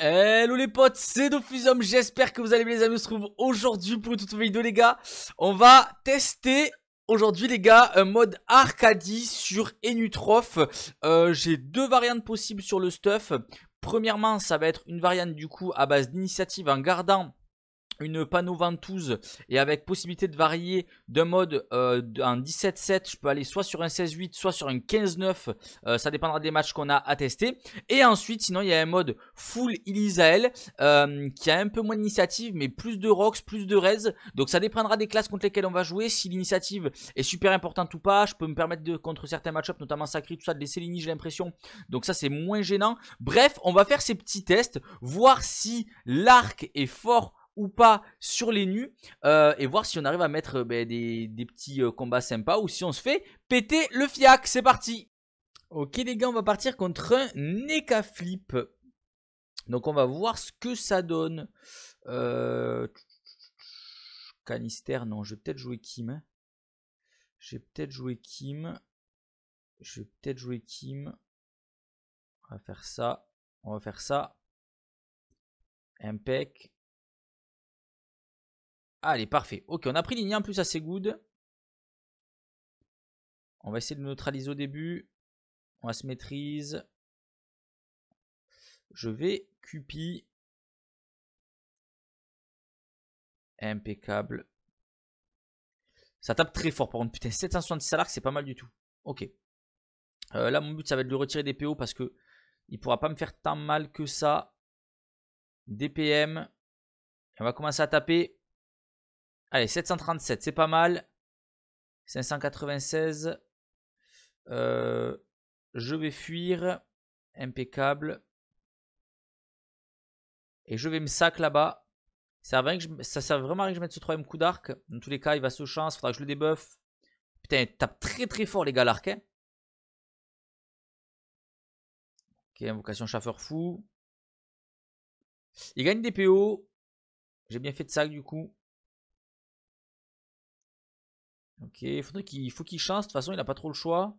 Hello les potes, c'est DoFusom. j'espère que vous allez bien les amis, on se retrouve aujourd'hui pour une toute nouvelle vidéo les gars On va tester aujourd'hui les gars un mode Arcadie sur Enutroph euh, J'ai deux variantes possibles sur le stuff Premièrement ça va être une variante du coup à base d'initiative en gardant une panneau ventouse et avec possibilité de varier d'un mode en euh, 17-7, je peux aller soit sur un 16-8, soit sur un 15-9, euh, ça dépendra des matchs qu'on a à tester. Et ensuite, sinon, il y a un mode full Ilisael euh, qui a un peu moins d'initiative, mais plus de rocks, plus de Res. Donc ça dépendra des classes contre lesquelles on va jouer, si l'initiative est super importante ou pas. Je peux me permettre de, contre certains matchs notamment sacré tout ça, de laisser l'ini j'ai l'impression. Donc ça, c'est moins gênant. Bref, on va faire ces petits tests, voir si l'arc est fort ou pas sur les nus euh, et voir si on arrive à mettre euh, ben, des, petits euh, combats sympas ou si on se fait péter le fiac. C'est parti Ok les gars, on va partir contre un Nekaflip. Flip. Donc on va voir ce que ça donne. Canister, non, je vais peut-être jouer Kim. Je vais peut-être jouer Kim. Je vais peut-être jouer Kim. On va faire ça. On va faire ça. Impec. Allez, parfait. Ok, on a pris en plus assez good. On va essayer de neutraliser au début. On va se maîtriser. Je vais cupi. Impeccable. Ça tape très fort par contre. Putain, 760 à l'arc, c'est pas mal du tout. Ok. Euh, là, mon but, ça va être de lui retirer des PO parce que il pourra pas me faire tant mal que ça. DPM. On va commencer à taper. Allez, 737, c'est pas mal. 596. Euh, je vais fuir. Impeccable. Et je vais me sac là-bas. Ça sert vraiment à rien que je mette ce troisième coup d'arc. Dans tous les cas, il va se chance. Faudra que je le débuffe. Putain, il tape très très fort les gars l'arc. Hein. ok, invocation chauffeur fou. Il gagne des PO. J'ai bien fait de sac du coup. Ok, il faut qu'il chance, De toute façon, il n'a pas trop le choix.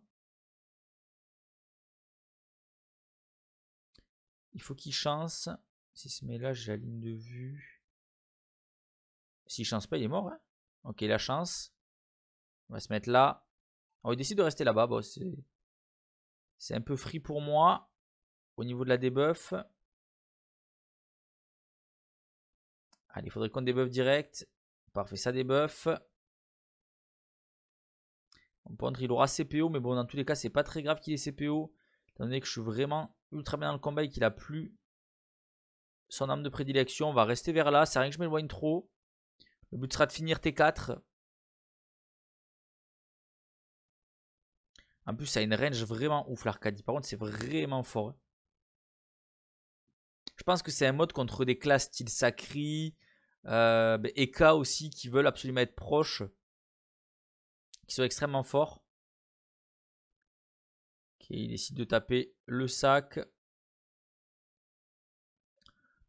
Il faut qu'il chance. S'il se met là, j'ai la ligne de vue. S'il chance pas, il est mort. Hein. ok, la chance. On va se mettre là. On oh, il décide de rester là-bas. Bon, c'est un peu free pour moi. Au niveau de la debuff. Allez, il faudrait qu'on debuff direct. Parfait, ça débuff. On peut il aura CPO, mais bon, dans tous les cas, c'est pas très grave qu'il ait CPO. Étant donné que je suis vraiment ultra bien dans le combat et qu'il a plus son arme de prédilection. On va rester vers là. C'est rien que je m'éloigne trop. Le but sera de finir T4. En plus, ça a une range vraiment ouf l'Arcadie. Par contre, c'est vraiment fort. Hein. Je pense que c'est un mode contre des classes style Sacri, euh, ben, aussi, qui veulent absolument être proches qui sont extrêmement forts. Ok, il décide de taper le sac.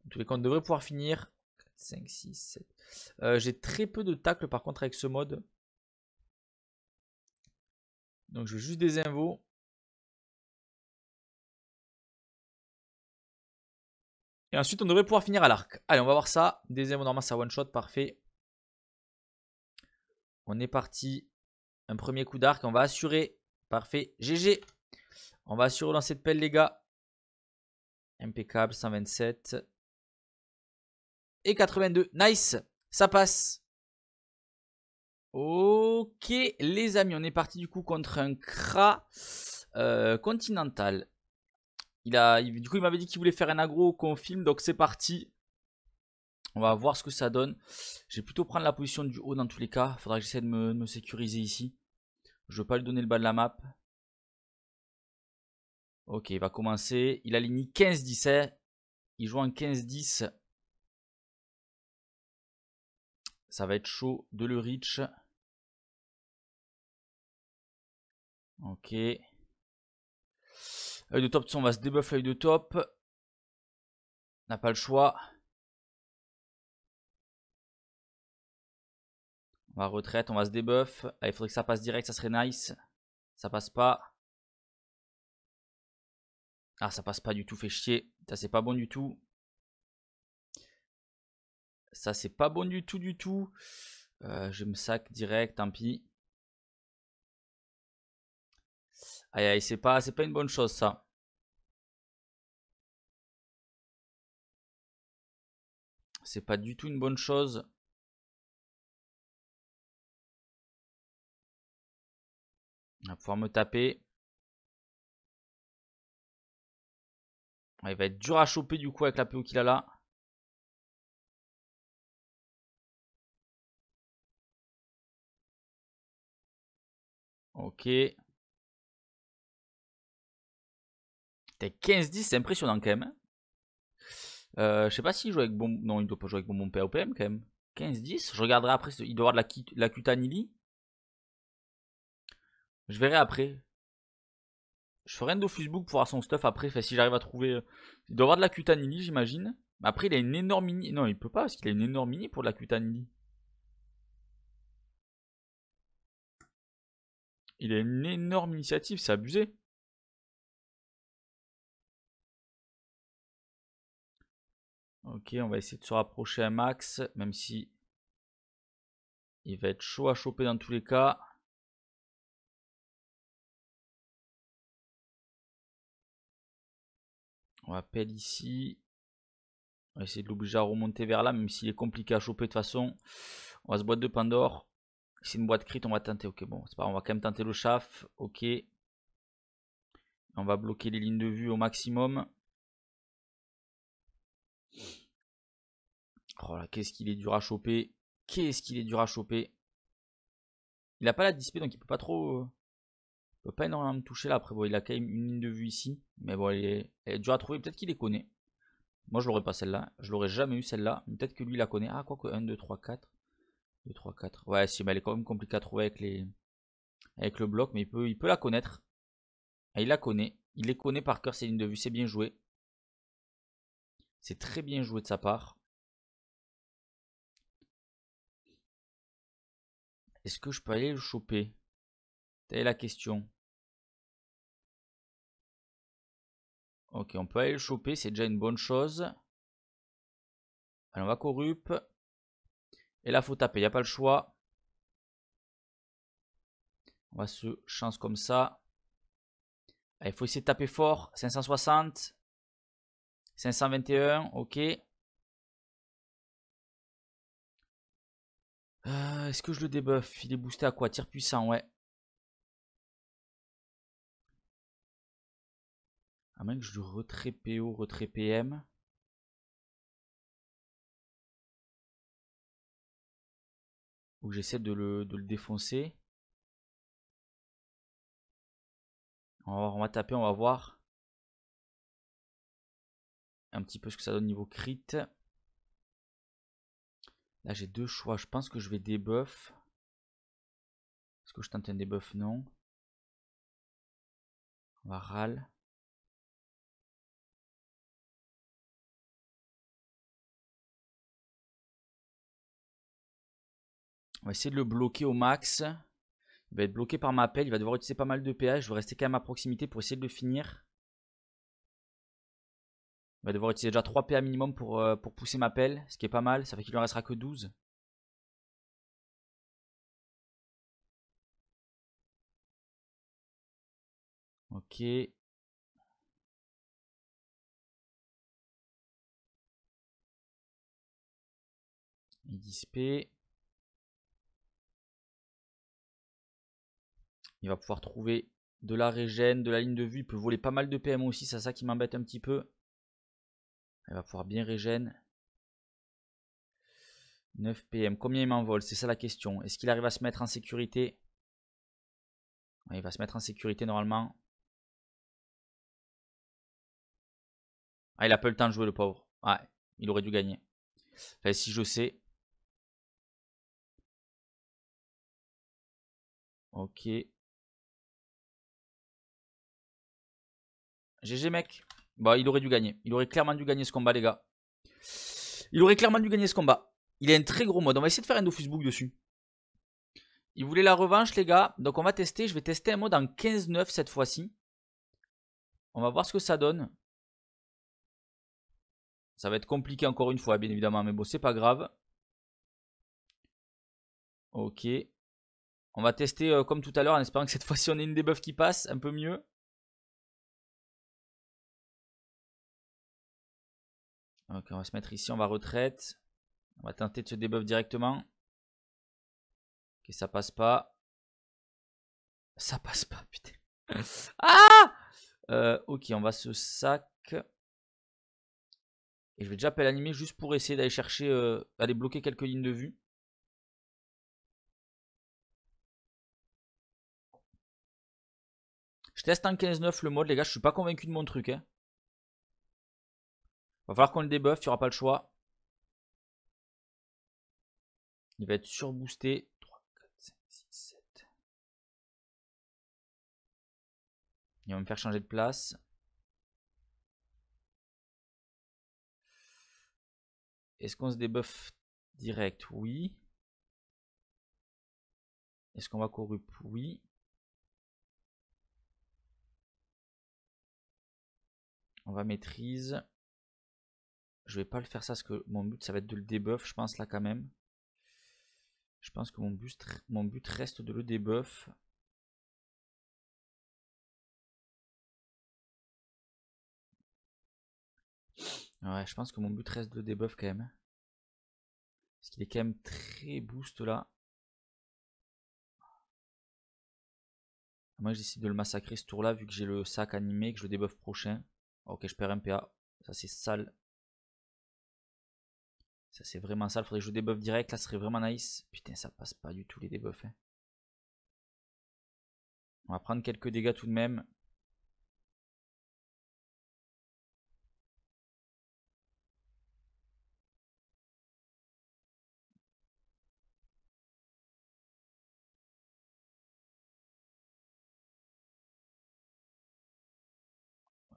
Tous les comptes devraient pouvoir finir. 5, 6, euh, J'ai très peu de tacles par contre avec ce mode. Donc je veux juste des invos. Et ensuite, on devrait pouvoir finir à l'arc. Allez, on va voir ça. Des invos, normalement, ça one shot. Parfait. On est parti. Un premier coup d'arc, on va assurer. Parfait, GG. On va assurer dans cette pelle, les gars. Impeccable, 127. Et 82, nice, ça passe. Ok, les amis, on est parti du coup contre un Kra euh, Continental. Il a, du coup, il m'avait dit qu'il voulait faire un agro qu'on filme, donc c'est parti. On va voir ce que ça donne. Je vais plutôt prendre la position du haut dans tous les cas. Il Faudra que j'essaie de me, sécuriser ici. Je ne veux pas lui donner le bas de la map. Ok, il va commencer. Il aligne 15-10. Il joue en 15-10. Ça va être chaud de le reach. Ok. L'œil de top, on va se debuff l'œil de top. On n'a pas le choix. On va retraite, on va se debuff. il faudrait que ça passe direct, ça serait nice. Ça passe pas. Ah, ça passe pas du tout, fait chier. Ça, c'est pas bon du tout. Ça, c'est pas bon du tout, du tout. Euh, je me sac direct, tant pis. Aïe, aïe, c'est pas, pas une bonne chose, ça. C'est pas du tout une bonne chose. On va pouvoir me taper. Il va être dur à choper du coup avec la PO qu'il a là. Ok. T'es 15-10, c'est impressionnant quand même. Euh, je sais pas s'il joue avec bon. Non, il doit pas jouer avec bon, bon PAOPM quand même. 15-10, je regarderai après. Il doit avoir de la, la cutanili. Je verrai après. Je ferai un de Facebook pour voir son stuff après. Enfin, si j'arrive à trouver. Euh, il doit avoir de la cutanilie j'imagine. Après, il a une énorme mini. Non, il peut pas, parce qu'il a une énorme mini pour de la cutanilie Il a une énorme initiative, c'est abusé. Ok, on va essayer de se rapprocher à max, même si il va être chaud à choper dans tous les cas. On va appelle ici. On va essayer de l'obliger à remonter vers là, même s'il est compliqué à choper de toute façon. On va se boîte de Pandore. C'est une boîte crit, on va tenter. Ok, bon, c'est pas on va quand même tenter le chaff. Ok. On va bloquer les lignes de vue au maximum. Oh là, qu'est-ce qu'il est dur à choper. Qu'est-ce qu'il est dur à choper. Il n'a pas la dispé, donc il peut pas trop... Euh, peut pas énormément me toucher là. Après, bon, il a quand même une ligne de vue ici. Mais bon, elle est, dure à trouver. Peut-être qu'il les connaît. Moi, je l'aurais pas celle-là. Je l'aurais jamais eu celle-là. Peut-être que lui, il la connaît. Ah, quoi que 1, 2, 3, 4. 2, 3, 4. Ouais, si, mais elle est quand même compliquée à trouver avec, les... avec le bloc. Mais il peut, il peut la connaître. il la connaît. Il les connaît par cœur, ces lignes de vue. C'est bien joué. C'est très bien joué de sa part. Est-ce que je peux aller le choper c'est la question. Ok, on peut aller le choper, c'est déjà une bonne chose. Alors on va corrup. Et là, faut taper, il n'y a pas le choix. On va se chance comme ça. Il faut essayer de taper fort. 560. 521, ok. Euh, est-ce que je le débuffe Il est boosté à quoi Tir puissant, ouais. À que je le retrait PO, retrait PM. Ou que j'essaie de le, de le défoncer. On va, taper, on va voir un petit peu ce que ça donne niveau crit. Là, j'ai deux choix. Je pense que je vais débuff. Est-ce que je tente un debuff Non. On va râle. On va essayer de le bloquer au max. Il va être bloqué par ma pelle. Il va devoir utiliser pas mal de PA. Je vais rester quand même à proximité pour essayer de le finir. Il va devoir utiliser déjà 3 PA minimum pour, euh, pour pousser ma pelle. Ce qui est pas mal. Ça fait qu'il lui en restera que 12. Ok. Il dispé. Il va pouvoir trouver de la régène, de la ligne de vue. Il peut voler pas mal de PM aussi, c'est ça qui m'embête un petit peu. Il va pouvoir bien régène. 9 PM. Combien il m'envole C'est ça la question. Est-ce qu'il arrive à se mettre en sécurité Il va se mettre en sécurité normalement. Ah, il a pas le temps de jouer le pauvre. Ah, il aurait dû gagner. Enfin, si je sais. Ok. GG mec. Bah il aurait dû gagner. Il aurait clairement dû gagner ce combat les gars. Il aurait clairement dû gagner ce combat. Il a un très gros mode. On va essayer de faire un Dofus Book dessus. Il voulait la revanche les gars. Donc on va tester. Je vais tester un mode en 15-9 cette fois-ci. On va voir ce que ça donne. Ça va être compliqué encore une fois bien évidemment. Mais bon c'est pas grave. Ok. On va tester euh, comme tout à l'heure en espérant que cette fois-ci on ait une debuff qui passe un peu mieux. Ok, on va se mettre ici, on va retraite. On va tenter de se débuff directement. Ok, ça passe pas. Ça passe pas, putain. ah euh, Ok, on va se sac. Et je vais déjà appeler l'animé juste pour essayer d'aller chercher, euh, d'aller bloquer quelques lignes de vue. Je teste en 15-9 le mode, les gars. Je suis pas convaincu de mon truc. Hein. Va falloir qu'on le débuffe, tu n'auras pas le choix. Il va être surboosté. 3, 4, 5, 6, 7. Il va me faire changer de place. Est-ce qu'on se débuffe direct Oui. Est-ce qu'on va corrup Oui. On va maîtrise. Je vais pas le faire ça parce que mon but ça va être de le débuff, je pense là quand même. Je pense que mon but, mon but reste de le débuff. Ouais, je pense que mon but reste de le débuff quand même. Parce qu'il est quand même très boost là. Moi je décide de le massacrer ce tour là vu que j'ai le sac animé que je le débuff prochain. Ok je perds un PA. Ça c'est sale. Ça, c'est vraiment ça. Il faudrait que je des direct. Là, ça serait vraiment nice. Putain, ça passe pas du tout les debuffs. Hein. On va prendre quelques dégâts tout de même.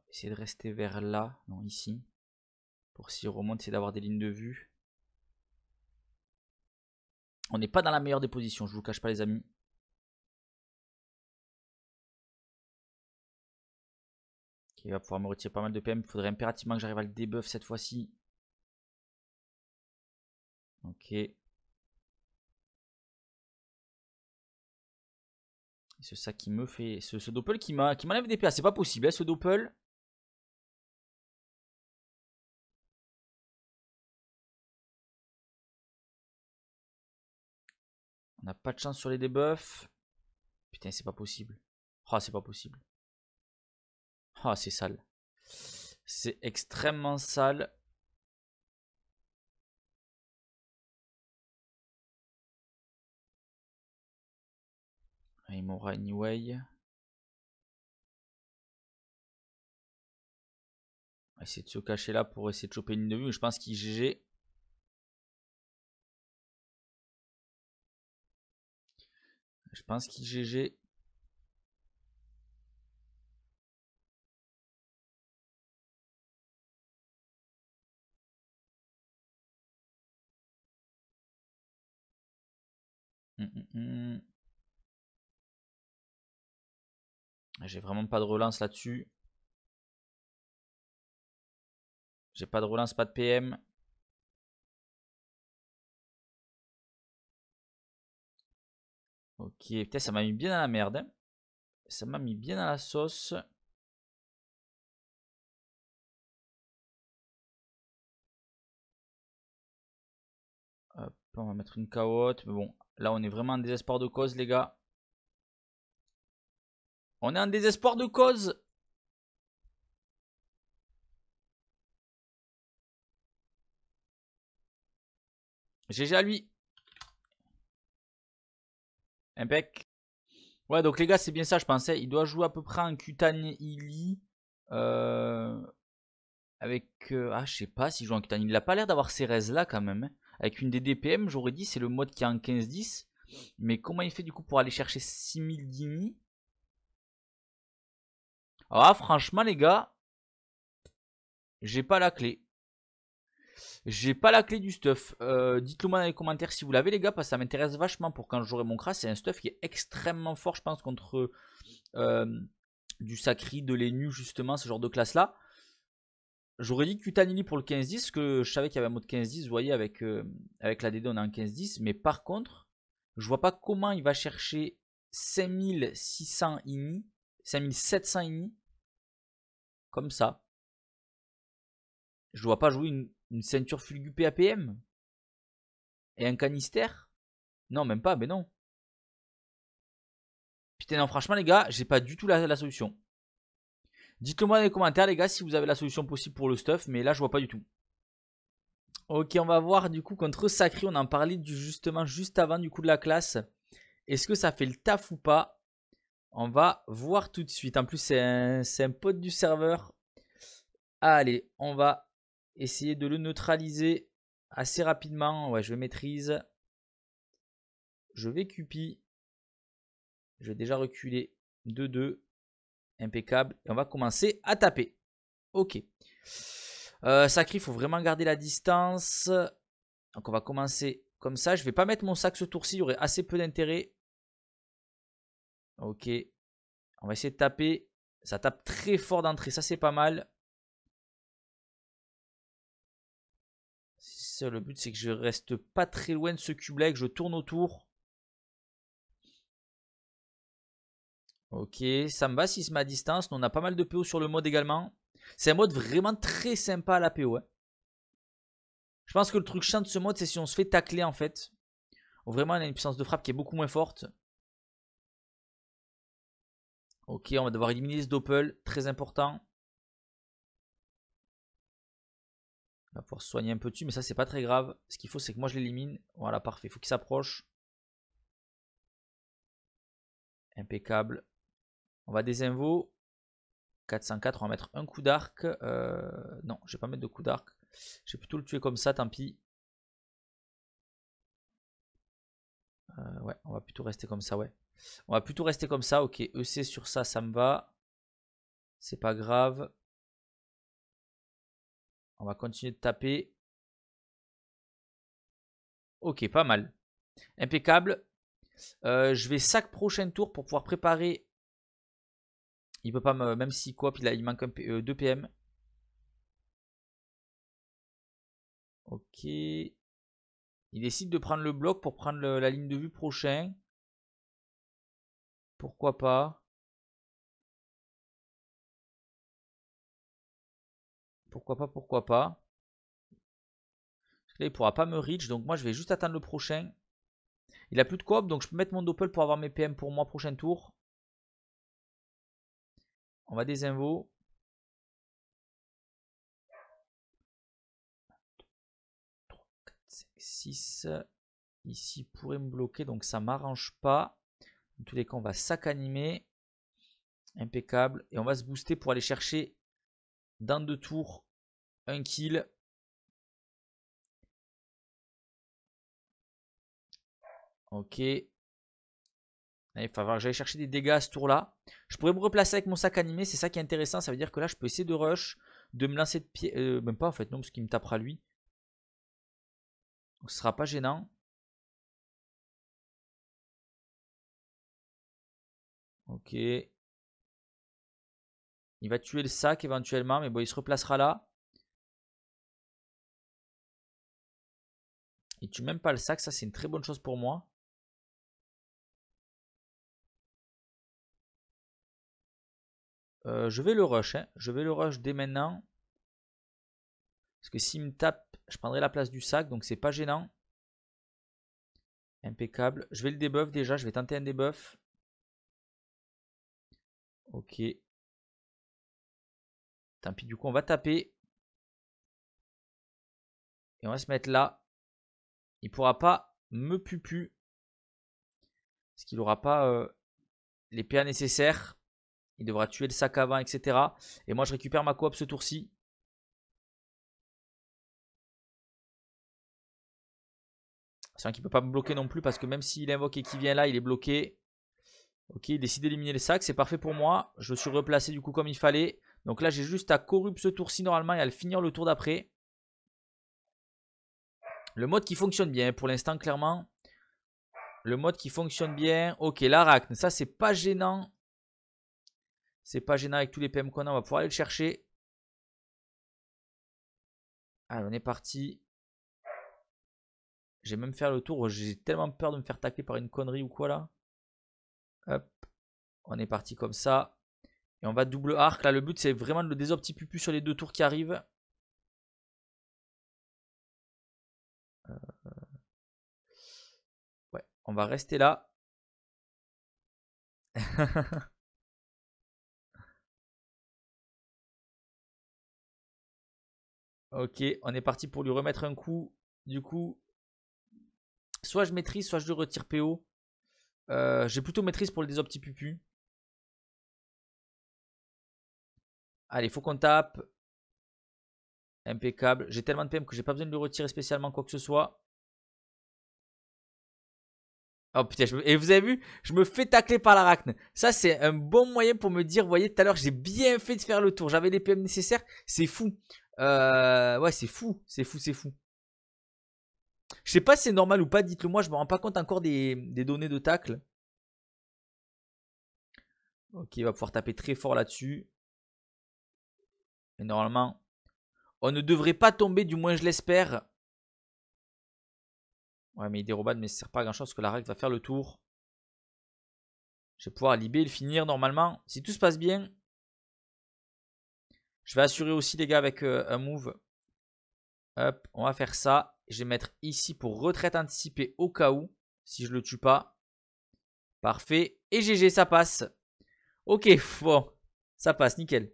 essayer de rester vers là, non ici. Pour s'il remonte, c'est d'avoir des lignes de vue. On n'est pas dans la meilleure des positions, je vous cache pas les amis. Il va pouvoir me retirer pas mal de PM. Il faudrait impérativement que j'arrive à le debuff cette fois-ci. Ok. C'est ça qui me fait... Ce, ce Doppel qui m'enlève des PA. C'est pas possible, hein, ce Doppel. On n'a pas de chance sur les debuffs. Putain, c'est pas possible. Oh, c'est pas possible. Ah, c'est sale. C'est extrêmement sale. Il m'aura anyway. On va essayer de se cacher là pour essayer de choper une de vue. Je pense qu'il GG. Je pense qu'il GG. Hum, hum, hum. J'ai vraiment pas de relance là-dessus. J'ai pas de relance, pas de PM. Ok, putain, ça m'a mis bien dans la merde. Hein. Ça m'a mis bien dans la sauce. Hop, on va mettre une caotte Mais bon, là, on est vraiment en désespoir de cause, les gars. On est en désespoir de cause. GG à lui. Impec. Ouais, donc les gars, c'est bien ça, je pensais. Il doit jouer à peu près en Cutane Euh, avec. Euh, ah, je sais pas s'il joue en cutane Il a pas l'air d'avoir ces res là quand même. Hein. Avec une des j'aurais dit, c'est le mode qui est en 15-10. Mais comment il fait du coup pour aller chercher 6000 Dini Ah, franchement, les gars, j'ai pas la clé. J'ai pas la clé du stuff. Euh, dites-le moi dans les commentaires si vous l'avez, les gars, parce que ça m'intéresse vachement pour quand j'aurai mon cras. C'est un stuff qui est extrêmement fort, je pense, contre euh, du Sacri, de l'Enu, justement, ce genre de classe-là. J'aurais dit Cutanili pour le 15-10, que je savais qu'il y avait un mode 15-10, vous voyez, avec, euh, avec la DD, on est en 15-10. Mais par contre, je vois pas comment il va chercher 5600 INI, 5700 INI, comme ça. Je vois pas jouer une, une ceinture fulgu PAPM Et un canister Non, même pas, mais non. Putain, non, franchement, les gars, j'ai pas du tout la, solution. Dites-le moi dans les commentaires, les gars, si vous avez la solution possible pour le stuff, mais là, je vois pas du tout. Ok, on va voir du coup contre Sacré, on en parlait justement juste avant du coup de la classe. Est-ce que ça fait le taf ou pas On va voir tout de suite. En plus, c'est un pote du serveur. Allez, on va Essayer de le neutraliser assez rapidement. Ouais, je maîtrise. Je vais cupi. Je vais déjà reculer 2-2. Impeccable. Et on va commencer à taper. Ok. Euh, il faut vraiment garder la distance. Donc on va commencer comme ça. Je vais pas mettre mon sac ce tour-ci. Il y aurait assez peu d'intérêt. Ok. On va essayer de taper. Ça tape très fort d'entrée. Ça, c'est pas mal. Le but, c'est que je reste pas très loin de ce cube-là et que je tourne autour. Ok, ça me va si ma distance. On a pas mal de PO sur le mode également. C'est un mode vraiment très sympa à la PO. Hein. Je pense que le truc chiant de ce mode, c'est si on se fait tacler en fait. Vraiment, on a une puissance de frappe qui est beaucoup moins forte. Ok, on va devoir éliminer ce doppel, très important. On va pouvoir soigner un peu dessus, mais ça c'est pas très grave. Ce qu'il faut c'est que moi je l'élimine. Voilà, parfait. il Faut qu'il s'approche. Impeccable. On va désinvo. 404, on va mettre un coup d'arc. Euh, non, je vais pas mettre de coup d'arc. Je vais plutôt le tuer comme ça, tant pis. Euh, ouais, on va plutôt rester comme ça, ouais. On va plutôt rester comme ça, ok. EC sur ça, ça me va. C'est pas grave. On va continuer de taper. Ok, pas mal. Impeccable. Euh, je vais sac prochain tour pour pouvoir préparer. Il peut pas me... Même si quoi il, il manque un 2 euh, PM. Ok. Il décide de prendre le bloc pour prendre la ligne de vue prochain. Pourquoi pas pourquoi pas, pourquoi pas. Parce là, il pourra pas me reach, donc moi je vais juste attendre le prochain. Il a plus de coop, donc je peux mettre mon doppel pour avoir mes PM pour moi prochain tour. On va des 6 Ici pourrait me bloquer, donc ça m'arrange pas. En tous les cas, on va sac animer. Impeccable. Et on va se booster pour aller chercher dans deux tours, un kill. Ok. Il va falloir que j'aille chercher des dégâts à ce tour-là. Je pourrais me replacer avec mon sac animé. C'est ça qui est intéressant. Ça veut dire que là, je peux essayer de rush, de me lancer de pied. Euh, même pas en fait, non, parce qu'il me tapera lui. Donc ce sera pas gênant. Ok. Il va tuer le sac éventuellement, mais bon, il se replacera là. Il tue même pas le sac, ça c'est une très bonne chose pour moi. Euh, je vais le rush, hein. je vais le rush dès maintenant. Parce que s'il me tape, je prendrai la place du sac, donc c'est pas gênant. Impeccable. Je vais le debuff déjà, je vais tenter un debuff. Ok, Tant du coup, on va taper. Et on va se mettre là. Il pourra pas me pupu. Parce qu'il n'aura pas euh, les PA nécessaires. Il devra tuer le sac avant etc. Et moi, je récupère ma coop ce tour-ci. C'est un qui peut pas me bloquer non plus parce que même s'il invoque et qu'il vient là, il est bloqué. Ok, il décide d'éliminer le sac c'est parfait pour moi. Je suis replacé du coup comme il fallait. Donc là, j'ai juste à corrupt ce tour-ci normalement et à le finir le tour d'après. Le mode qui fonctionne bien pour l'instant, clairement. Le mode qui fonctionne bien. Ok, l'arachne, ça c'est pas gênant. C'est pas gênant avec tous les PM qu'on a, on va pouvoir aller le chercher. Allez, on est parti. J'ai même fait le tour, j'ai tellement peur de me faire tacler par une connerie ou quoi là. Hop, on est parti comme ça. Et on va double arc. Là, le but, c'est vraiment de le petit pupu sur les deux tours qui arrivent. Euh, ouais, on va rester là. ok, on est parti pour lui remettre un coup. Du coup, soit je maîtrise, soit je le retire PO. Euh, j'ai plutôt maîtrise pour le petit pupu. Allez, faut qu'on tape. Impeccable. J'ai tellement de PM que j'ai pas besoin de le retirer spécialement quoi que ce soit. Oh putain, et vous avez vu, je me fais tacler par l'arachne. Ça, c'est un bon moyen pour me dire, vous voyez, tout à l'heure, j'ai bien fait de faire le tour. J'avais les PM nécessaires. C'est fou. Euh, ouais, c'est fou. C'est fou, c'est fou. Je sais pas si c'est normal ou pas, dites-le moi, je me rends pas compte encore des, des données de tacle. Ok, il va pouvoir taper très fort là-dessus. Mais normalement, on ne devrait pas tomber, du moins je l'espère. Ouais, mais il dérobade, mais ça sert pas grand chose que la règle va faire le tour. Je vais pouvoir libérer le finir normalement. Si tout se passe bien. Je vais assurer aussi les gars avec euh, un move. Hop, on va faire ça. Je vais mettre ici pour retraite anticipée au cas où. Si je le tue pas. Parfait. Et GG, ça passe. Ok, bon. Ça passe, nickel.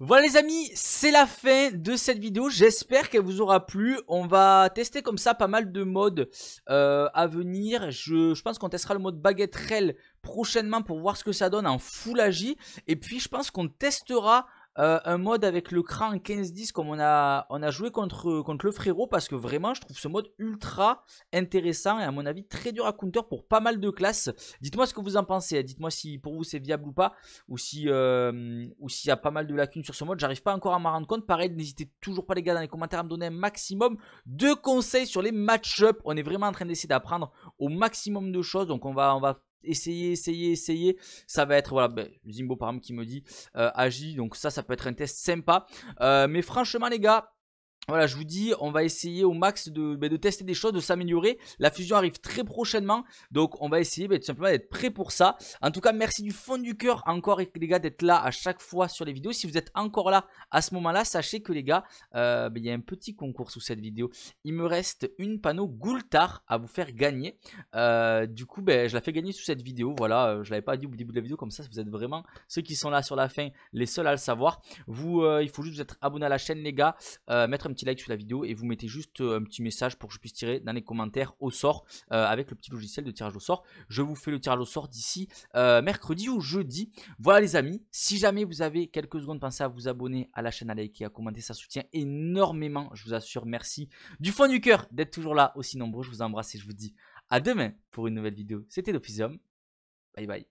Voilà les amis, c'est la fin de cette vidéo, j'espère qu'elle vous aura plu, on va tester comme ça pas mal de modes euh, à venir, je, je pense qu'on testera le mode baguette rel prochainement pour voir ce que ça donne en full agi, et puis je pense qu'on testera euh, un mode avec le cran 15-10 comme on a, on a joué contre, contre le frérot parce que vraiment je trouve ce mode ultra intéressant et à mon avis très dur à counter pour pas mal de classes. Dites-moi ce que vous en pensez, hein. dites-moi si pour vous c'est viable ou pas ou si euh, ou s'il y a pas mal de lacunes sur ce mode, j'arrive pas encore à m'en rendre compte. Pareil, n'hésitez toujours pas les gars dans les commentaires à me donner un maximum de conseils sur les match-up. On est vraiment en train d'essayer d'apprendre au maximum de choses donc on va, on va Essayez, essayez, essayez Ça va être, voilà, ben, Zimbo par exemple qui me dit euh, agit. Donc ça, ça peut être un test sympa. Euh, mais franchement, les gars, voilà, je vous dis, on va essayer au max ben, de, tester des choses, de s'améliorer. La fusion arrive très prochainement, donc on va essayer ben, tout simplement d'être prêt pour ça. En tout cas, merci du fond du cœur encore les gars d'être là à chaque fois sur les vidéos. Si vous êtes encore là à ce moment-là, sachez que les gars, euh, ben, il y a un petit concours sous cette vidéo. Il me reste une panneau Goultar à vous faire gagner. Euh, du coup, je la fais gagner sous cette vidéo. Voilà, euh, je l'avais pas dit au début de la vidéo, comme ça, vous êtes vraiment ceux qui sont là sur la fin, les seuls à le savoir. Vous, il faut juste vous être abonné à la chaîne les gars, mettre petit like sur la vidéo et vous mettez juste euh, un petit message pour que je puisse tirer dans les commentaires au sort euh, avec le petit logiciel de tirage au sort. Je vous fais le tirage au sort d'ici euh, mercredi ou jeudi. Voilà les amis, si jamais vous avez quelques secondes, pensez à vous abonner à la chaîne, à liker, à commenter, ça soutient énormément, je vous assure, merci du fond du cœur d'être toujours là aussi nombreux, je vous embrasse et je vous dis à demain pour une nouvelle vidéo. C'était Dophisum, bye bye.